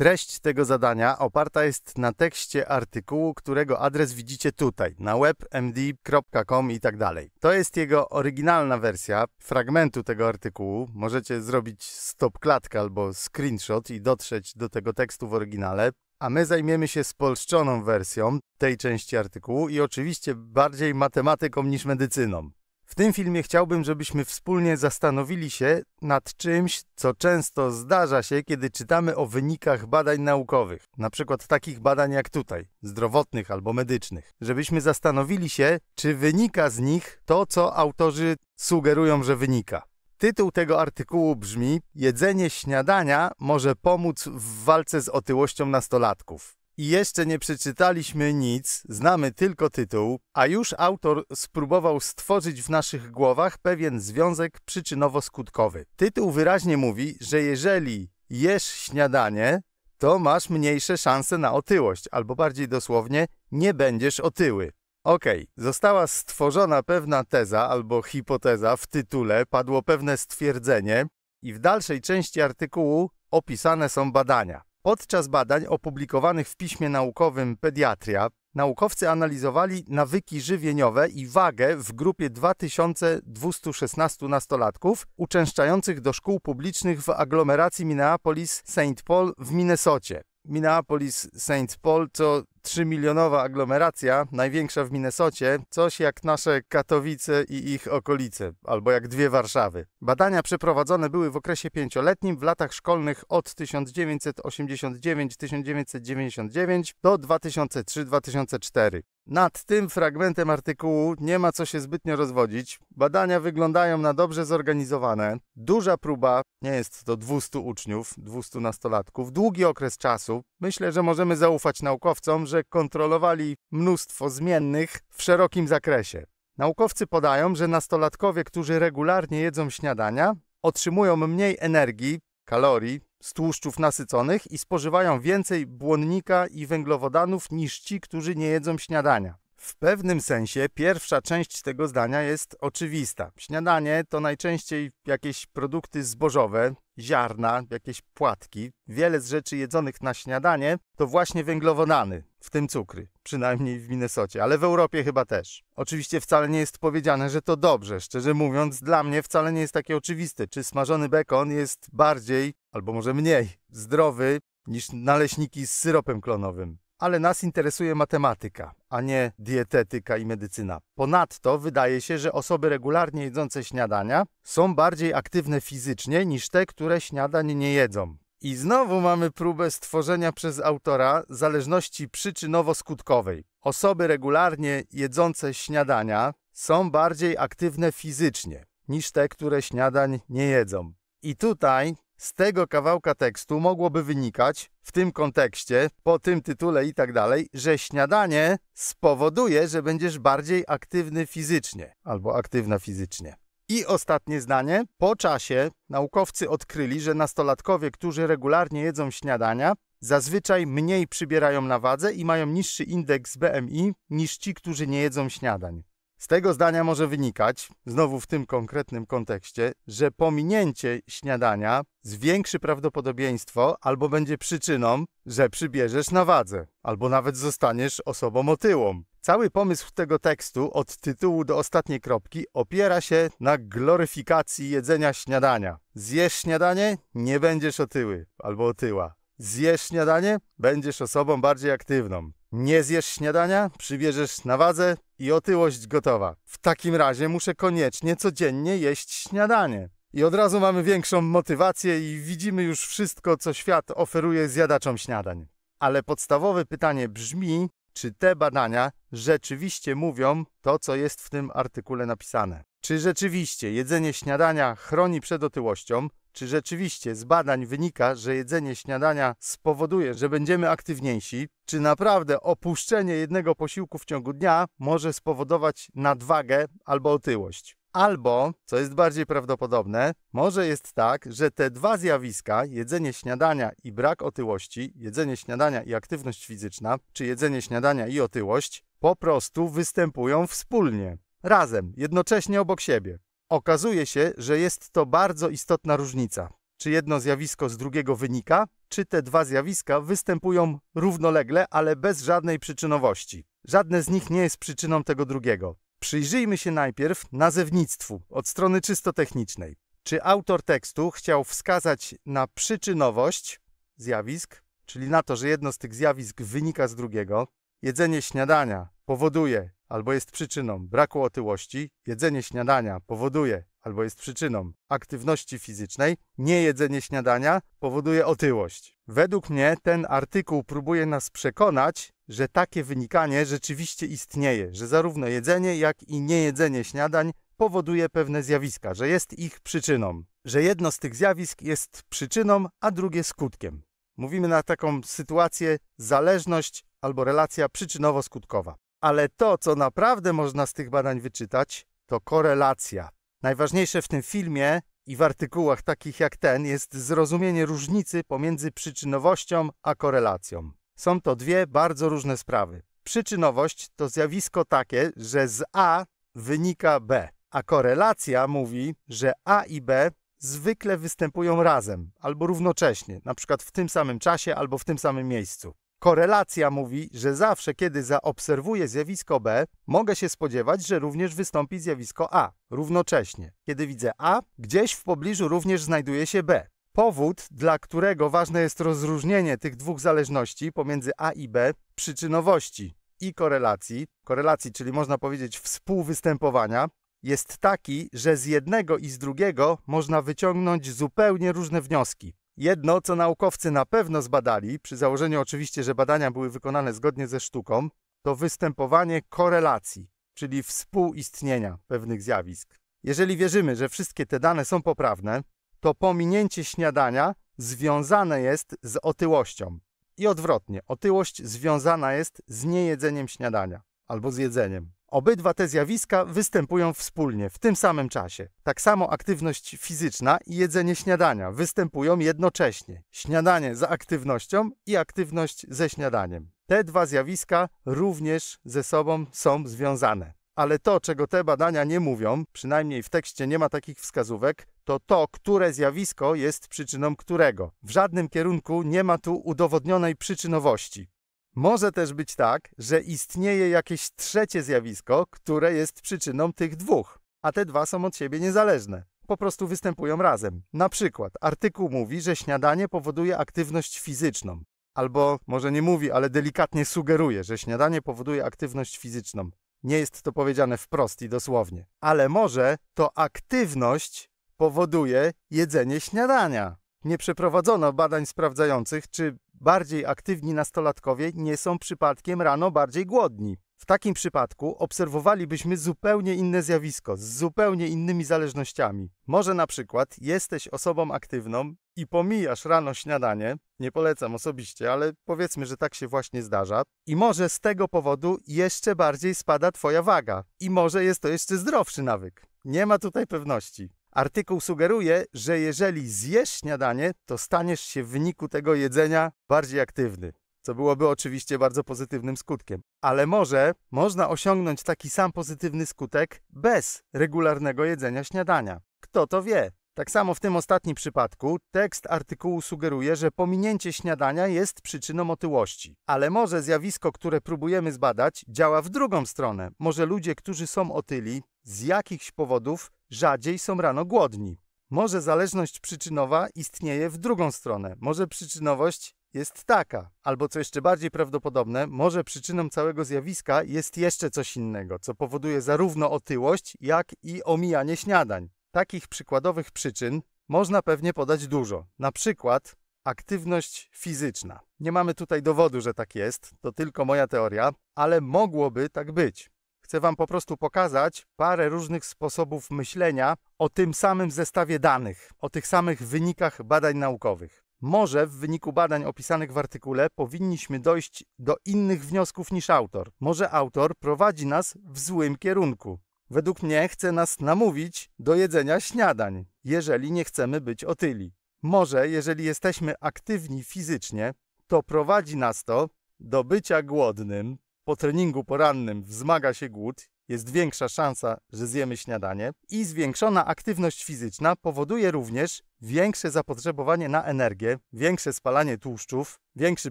Treść tego zadania oparta jest na tekście artykułu, którego adres widzicie tutaj, na webmd.com i tak dalej. To jest jego oryginalna wersja fragmentu tego artykułu. Możecie zrobić stop klatkę albo screenshot i dotrzeć do tego tekstu w oryginale. A my zajmiemy się spolszczoną wersją tej części artykułu i oczywiście bardziej matematyką niż medycyną. W tym filmie chciałbym, żebyśmy wspólnie zastanowili się nad czymś, co często zdarza się, kiedy czytamy o wynikach badań naukowych, na przykład takich badań jak tutaj, zdrowotnych albo medycznych. Żebyśmy zastanowili się, czy wynika z nich to, co autorzy sugerują, że wynika. Tytuł tego artykułu brzmi: Jedzenie śniadania może pomóc w walce z otyłością nastolatków i jeszcze nie przeczytaliśmy nic, znamy tylko tytuł, a już autor spróbował stworzyć w naszych głowach pewien związek przyczynowo-skutkowy. Tytuł wyraźnie mówi, że jeżeli jesz śniadanie, to masz mniejsze szanse na otyłość, albo bardziej dosłownie, nie będziesz otyły. Okej, okay. została stworzona pewna teza albo hipoteza w tytule, padło pewne stwierdzenie i w dalszej części artykułu opisane są badania. Podczas badań opublikowanych w piśmie naukowym Pediatria naukowcy analizowali nawyki żywieniowe i wagę w grupie 2216 nastolatków uczęszczających do szkół publicznych w aglomeracji Minneapolis-St. Paul w Minnesocie. Minneapolis St. Paul to 3-milionowa aglomeracja, największa w Minnesocie, coś jak nasze Katowice i ich okolice, albo jak dwie Warszawy. Badania przeprowadzone były w okresie pięcioletnim w latach szkolnych od 1989-1999 do 2003-2004. Nad tym fragmentem artykułu nie ma co się zbytnio rozwodzić. Badania wyglądają na dobrze zorganizowane. Duża próba, nie jest to 200 uczniów, 200 nastolatków, długi okres czasu. Myślę, że możemy zaufać naukowcom, że kontrolowali mnóstwo zmiennych w szerokim zakresie. Naukowcy podają, że nastolatkowie, którzy regularnie jedzą śniadania, otrzymują mniej energii, kalorii z tłuszczów nasyconych i spożywają więcej błonnika i węglowodanów niż ci, którzy nie jedzą śniadania. W pewnym sensie pierwsza część tego zdania jest oczywista. Śniadanie to najczęściej jakieś produkty zbożowe, ziarna, jakieś płatki. Wiele z rzeczy jedzonych na śniadanie to właśnie węglowodany, w tym cukry, przynajmniej w Minnesocie, ale w Europie chyba też. Oczywiście wcale nie jest powiedziane, że to dobrze. Szczerze mówiąc, dla mnie wcale nie jest takie oczywiste, czy smażony bekon jest bardziej, albo może mniej, zdrowy niż naleśniki z syropem klonowym ale nas interesuje matematyka, a nie dietetyka i medycyna. Ponadto wydaje się, że osoby regularnie jedzące śniadania są bardziej aktywne fizycznie niż te, które śniadań nie jedzą. I znowu mamy próbę stworzenia przez autora zależności przyczynowo-skutkowej. Osoby regularnie jedzące śniadania są bardziej aktywne fizycznie niż te, które śniadań nie jedzą. I tutaj z tego kawałka tekstu mogłoby wynikać w tym kontekście, po tym tytule i tak dalej, że śniadanie spowoduje, że będziesz bardziej aktywny fizycznie albo aktywna fizycznie. I ostatnie zdanie. Po czasie naukowcy odkryli, że nastolatkowie, którzy regularnie jedzą śniadania, zazwyczaj mniej przybierają na wadze i mają niższy indeks BMI niż ci, którzy nie jedzą śniadań. Z tego zdania może wynikać, znowu w tym konkretnym kontekście, że pominięcie śniadania zwiększy prawdopodobieństwo albo będzie przyczyną, że przybierzesz na wadze, albo nawet zostaniesz osobą otyłą. Cały pomysł tego tekstu, od tytułu do ostatniej kropki, opiera się na gloryfikacji jedzenia śniadania. Zjesz śniadanie, nie będziesz otyły albo otyła. Zjesz śniadanie, będziesz osobą bardziej aktywną. Nie zjesz śniadania, przybierzesz na wadze i otyłość gotowa. W takim razie muszę koniecznie codziennie jeść śniadanie. I od razu mamy większą motywację i widzimy już wszystko, co świat oferuje zjadaczom śniadań. Ale podstawowe pytanie brzmi, czy te badania rzeczywiście mówią to, co jest w tym artykule napisane. Czy rzeczywiście jedzenie śniadania chroni przed otyłością? Czy rzeczywiście z badań wynika, że jedzenie śniadania spowoduje, że będziemy aktywniejsi? Czy naprawdę opuszczenie jednego posiłku w ciągu dnia może spowodować nadwagę albo otyłość? Albo, co jest bardziej prawdopodobne, może jest tak, że te dwa zjawiska, jedzenie śniadania i brak otyłości, jedzenie śniadania i aktywność fizyczna, czy jedzenie śniadania i otyłość, po prostu występują wspólnie, razem, jednocześnie obok siebie. Okazuje się, że jest to bardzo istotna różnica. Czy jedno zjawisko z drugiego wynika, czy te dwa zjawiska występują równolegle, ale bez żadnej przyczynowości. Żadne z nich nie jest przyczyną tego drugiego. Przyjrzyjmy się najpierw nazewnictwu od strony czysto technicznej. Czy autor tekstu chciał wskazać na przyczynowość zjawisk, czyli na to, że jedno z tych zjawisk wynika z drugiego? Jedzenie śniadania powoduje albo jest przyczyną braku otyłości, jedzenie śniadania powoduje albo jest przyczyną aktywności fizycznej, niejedzenie śniadania powoduje otyłość. Według mnie ten artykuł próbuje nas przekonać, że takie wynikanie rzeczywiście istnieje, że zarówno jedzenie, jak i niejedzenie śniadań powoduje pewne zjawiska, że jest ich przyczyną, że jedno z tych zjawisk jest przyczyną, a drugie skutkiem. Mówimy na taką sytuację zależność albo relacja przyczynowo-skutkowa ale to, co naprawdę można z tych badań wyczytać, to korelacja. Najważniejsze w tym filmie i w artykułach takich jak ten jest zrozumienie różnicy pomiędzy przyczynowością a korelacją. Są to dwie bardzo różne sprawy. Przyczynowość to zjawisko takie, że z A wynika B, a korelacja mówi, że A i B zwykle występują razem albo równocześnie, na przykład w tym samym czasie albo w tym samym miejscu. Korelacja mówi, że zawsze kiedy zaobserwuję zjawisko B, mogę się spodziewać, że również wystąpi zjawisko A równocześnie. Kiedy widzę A, gdzieś w pobliżu również znajduje się B. Powód, dla którego ważne jest rozróżnienie tych dwóch zależności pomiędzy A i B, przyczynowości i korelacji, korelacji, czyli można powiedzieć współwystępowania, jest taki, że z jednego i z drugiego można wyciągnąć zupełnie różne wnioski. Jedno, co naukowcy na pewno zbadali, przy założeniu oczywiście, że badania były wykonane zgodnie ze sztuką, to występowanie korelacji, czyli współistnienia pewnych zjawisk. Jeżeli wierzymy, że wszystkie te dane są poprawne, to pominięcie śniadania związane jest z otyłością. I odwrotnie, otyłość związana jest z niejedzeniem śniadania albo z jedzeniem. Obydwa te zjawiska występują wspólnie, w tym samym czasie. Tak samo aktywność fizyczna i jedzenie śniadania występują jednocześnie. Śniadanie za aktywnością i aktywność ze śniadaniem. Te dwa zjawiska również ze sobą są związane. Ale to, czego te badania nie mówią, przynajmniej w tekście nie ma takich wskazówek, to to, które zjawisko jest przyczyną którego. W żadnym kierunku nie ma tu udowodnionej przyczynowości. Może też być tak, że istnieje jakieś trzecie zjawisko, które jest przyczyną tych dwóch, a te dwa są od siebie niezależne. Po prostu występują razem. Na przykład artykuł mówi, że śniadanie powoduje aktywność fizyczną. Albo może nie mówi, ale delikatnie sugeruje, że śniadanie powoduje aktywność fizyczną. Nie jest to powiedziane wprost i dosłownie. Ale może to aktywność powoduje jedzenie śniadania. Nie przeprowadzono badań sprawdzających, czy bardziej aktywni nastolatkowie nie są przypadkiem rano bardziej głodni. W takim przypadku obserwowalibyśmy zupełnie inne zjawisko z zupełnie innymi zależnościami. Może na przykład jesteś osobą aktywną i pomijasz rano śniadanie, nie polecam osobiście, ale powiedzmy, że tak się właśnie zdarza, i może z tego powodu jeszcze bardziej spada Twoja waga, i może jest to jeszcze zdrowszy nawyk. Nie ma tutaj pewności. Artykuł sugeruje, że jeżeli zjesz śniadanie, to staniesz się w wyniku tego jedzenia bardziej aktywny, co byłoby oczywiście bardzo pozytywnym skutkiem. Ale może można osiągnąć taki sam pozytywny skutek bez regularnego jedzenia śniadania. Kto to wie? Tak samo w tym ostatnim przypadku tekst artykułu sugeruje, że pominięcie śniadania jest przyczyną otyłości. Ale może zjawisko, które próbujemy zbadać, działa w drugą stronę. Może ludzie, którzy są otyli, z jakichś powodów rzadziej są rano głodni. Może zależność przyczynowa istnieje w drugą stronę. Może przyczynowość jest taka, albo co jeszcze bardziej prawdopodobne, może przyczyną całego zjawiska jest jeszcze coś innego, co powoduje zarówno otyłość, jak i omijanie śniadań. Takich przykładowych przyczyn można pewnie podać dużo. Na przykład aktywność fizyczna. Nie mamy tutaj dowodu, że tak jest, to tylko moja teoria, ale mogłoby tak być. Chcę Wam po prostu pokazać parę różnych sposobów myślenia o tym samym zestawie danych, o tych samych wynikach badań naukowych. Może w wyniku badań opisanych w artykule powinniśmy dojść do innych wniosków niż autor. Może autor prowadzi nas w złym kierunku. Według mnie chce nas namówić do jedzenia śniadań, jeżeli nie chcemy być otyli. Może, jeżeli jesteśmy aktywni fizycznie, to prowadzi nas to do bycia głodnym po treningu porannym wzmaga się głód, jest większa szansa, że zjemy śniadanie i zwiększona aktywność fizyczna powoduje również większe zapotrzebowanie na energię, większe spalanie tłuszczów, większy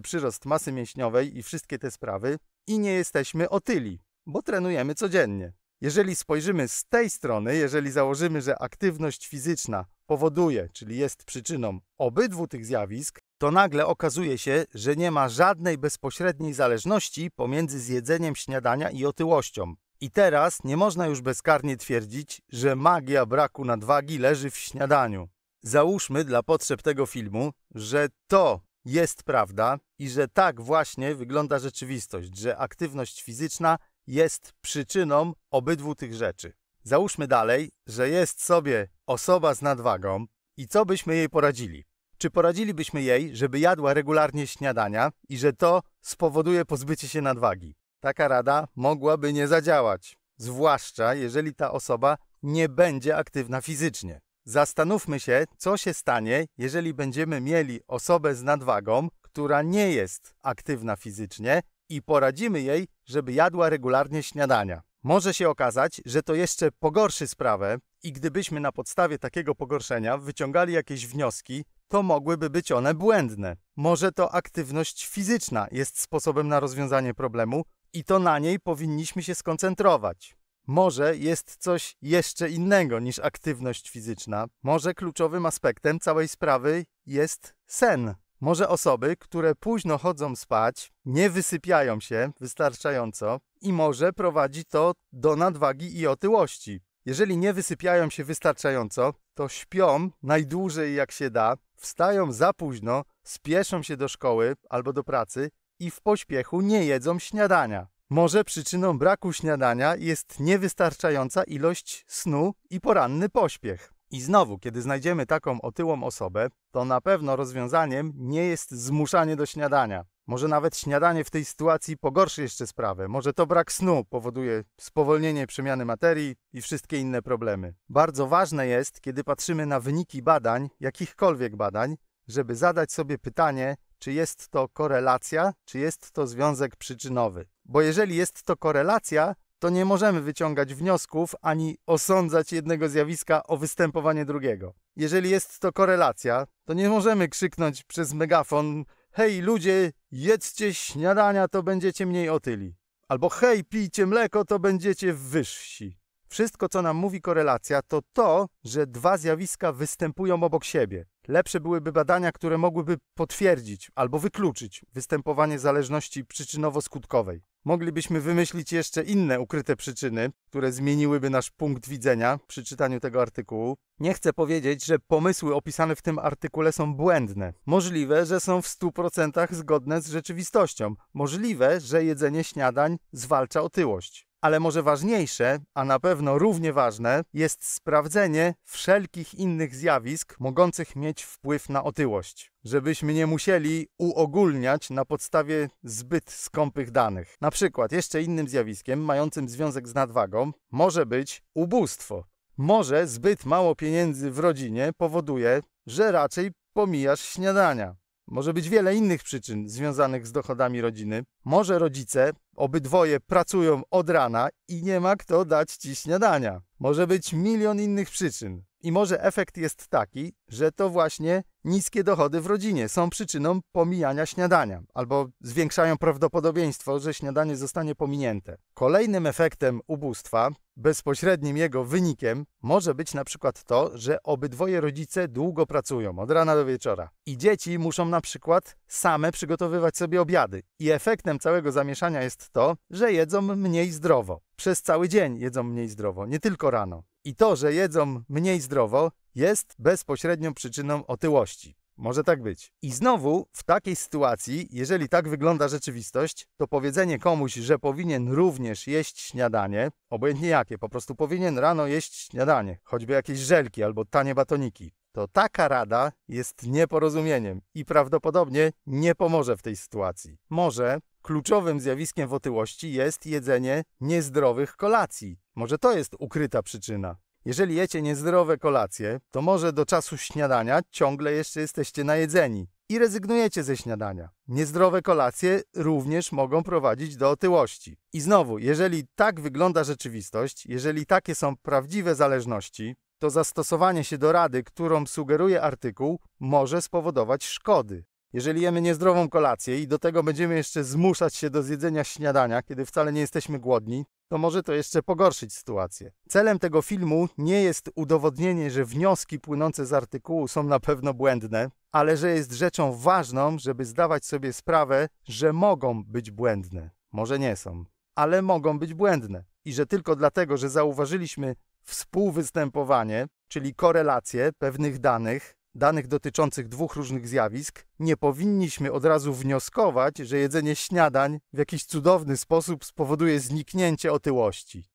przyrost masy mięśniowej i wszystkie te sprawy i nie jesteśmy otyli, bo trenujemy codziennie. Jeżeli spojrzymy z tej strony, jeżeli założymy, że aktywność fizyczna powoduje, czyli jest przyczyną obydwu tych zjawisk, to nagle okazuje się, że nie ma żadnej bezpośredniej zależności pomiędzy zjedzeniem śniadania i otyłością. I teraz nie można już bezkarnie twierdzić, że magia braku nadwagi leży w śniadaniu. Załóżmy dla potrzeb tego filmu, że to jest prawda i że tak właśnie wygląda rzeczywistość, że aktywność fizyczna jest przyczyną obydwu tych rzeczy. Załóżmy dalej, że jest sobie osoba z nadwagą i co byśmy jej poradzili? Czy poradzilibyśmy jej, żeby jadła regularnie śniadania i że to spowoduje pozbycie się nadwagi? Taka rada mogłaby nie zadziałać, zwłaszcza jeżeli ta osoba nie będzie aktywna fizycznie. Zastanówmy się, co się stanie, jeżeli będziemy mieli osobę z nadwagą, która nie jest aktywna fizycznie i poradzimy jej, żeby jadła regularnie śniadania. Może się okazać, że to jeszcze pogorszy sprawę i gdybyśmy na podstawie takiego pogorszenia wyciągali jakieś wnioski, to mogłyby być one błędne. Może to aktywność fizyczna jest sposobem na rozwiązanie problemu i to na niej powinniśmy się skoncentrować. Może jest coś jeszcze innego niż aktywność fizyczna. Może kluczowym aspektem całej sprawy jest sen. Może osoby, które późno chodzą spać, nie wysypiają się wystarczająco i może prowadzi to do nadwagi i otyłości. Jeżeli nie wysypiają się wystarczająco, to śpią najdłużej jak się da, wstają za późno, spieszą się do szkoły albo do pracy i w pośpiechu nie jedzą śniadania. Może przyczyną braku śniadania jest niewystarczająca ilość snu i poranny pośpiech. I znowu, kiedy znajdziemy taką otyłą osobę, to na pewno rozwiązaniem nie jest zmuszanie do śniadania. Może nawet śniadanie w tej sytuacji pogorszy jeszcze sprawę. Może to brak snu powoduje spowolnienie przemiany materii i wszystkie inne problemy. Bardzo ważne jest, kiedy patrzymy na wyniki badań, jakichkolwiek badań, żeby zadać sobie pytanie, czy jest to korelacja, czy jest to związek przyczynowy. Bo jeżeli jest to korelacja, to nie możemy wyciągać wniosków ani osądzać jednego zjawiska o występowanie drugiego. Jeżeli jest to korelacja, to nie możemy krzyknąć przez megafon: Hej ludzie, jedzcie śniadania, to będziecie mniej otyli. Albo hej, pijcie mleko, to będziecie wyżsi. Wszystko, co nam mówi korelacja, to to, że dwa zjawiska występują obok siebie. Lepsze byłyby badania, które mogłyby potwierdzić albo wykluczyć występowanie zależności przyczynowo-skutkowej. Moglibyśmy wymyślić jeszcze inne ukryte przyczyny, które zmieniłyby nasz punkt widzenia przy czytaniu tego artykułu. Nie chcę powiedzieć, że pomysły opisane w tym artykule są błędne. Możliwe, że są w 100% zgodne z rzeczywistością. Możliwe, że jedzenie śniadań zwalcza otyłość. Ale może ważniejsze, a na pewno równie ważne, jest sprawdzenie wszelkich innych zjawisk mogących mieć wpływ na otyłość, żebyśmy nie musieli uogólniać na podstawie zbyt skąpych danych. Na przykład, jeszcze innym zjawiskiem mającym związek z nadwagą może być ubóstwo. Może zbyt mało pieniędzy w rodzinie powoduje, że raczej pomijasz śniadania. Może być wiele innych przyczyn związanych z dochodami rodziny. Może rodzice obydwoje pracują od rana i nie ma kto dać ci śniadania. Może być milion innych przyczyn. I może efekt jest taki, że to właśnie niskie dochody w rodzinie są przyczyną pomijania śniadania, albo zwiększają prawdopodobieństwo, że śniadanie zostanie pominięte. Kolejnym efektem ubóstwa, bezpośrednim jego wynikiem, może być na przykład to, że obydwoje rodzice długo pracują, od rana do wieczora. I dzieci muszą na przykład same przygotowywać sobie obiady. I efektem całego zamieszania jest to, że jedzą mniej zdrowo. Przez cały dzień jedzą mniej zdrowo, nie tylko rano. I to, że jedzą mniej zdrowo, jest bezpośrednią przyczyną otyłości. Może tak być. I znowu w takiej sytuacji, jeżeli tak wygląda rzeczywistość, to powiedzenie komuś, że powinien również jeść śniadanie, obojętnie jakie, po prostu powinien rano jeść śniadanie, choćby jakieś żelki albo tanie batoniki, to taka rada jest nieporozumieniem i prawdopodobnie nie pomoże w tej sytuacji. Może kluczowym zjawiskiem w otyłości jest jedzenie niezdrowych kolacji. Może to jest ukryta przyczyna. Jeżeli jecie niezdrowe kolacje, to może do czasu śniadania ciągle jeszcze jesteście najedzeni i rezygnujecie ze śniadania. Niezdrowe kolacje również mogą prowadzić do otyłości. I znowu, jeżeli tak wygląda rzeczywistość, jeżeli takie są prawdziwe zależności, to zastosowanie się do rady, którą sugeruje artykuł, może spowodować szkody. Jeżeli jemy niezdrową kolację i do tego będziemy jeszcze zmuszać się do zjedzenia śniadania, kiedy wcale nie jesteśmy głodni, to może to jeszcze pogorszyć sytuację. Celem tego filmu nie jest udowodnienie, że wnioski płynące z artykułu są na pewno błędne, ale że jest rzeczą ważną, żeby zdawać sobie sprawę, że mogą być błędne. Może nie są, ale mogą być błędne. I że tylko dlatego, że zauważyliśmy współwystępowanie, czyli korelację pewnych danych, danych dotyczących dwóch różnych zjawisk, nie powinniśmy od razu wnioskować, że jedzenie śniadań w jakiś cudowny sposób spowoduje zniknięcie otyłości.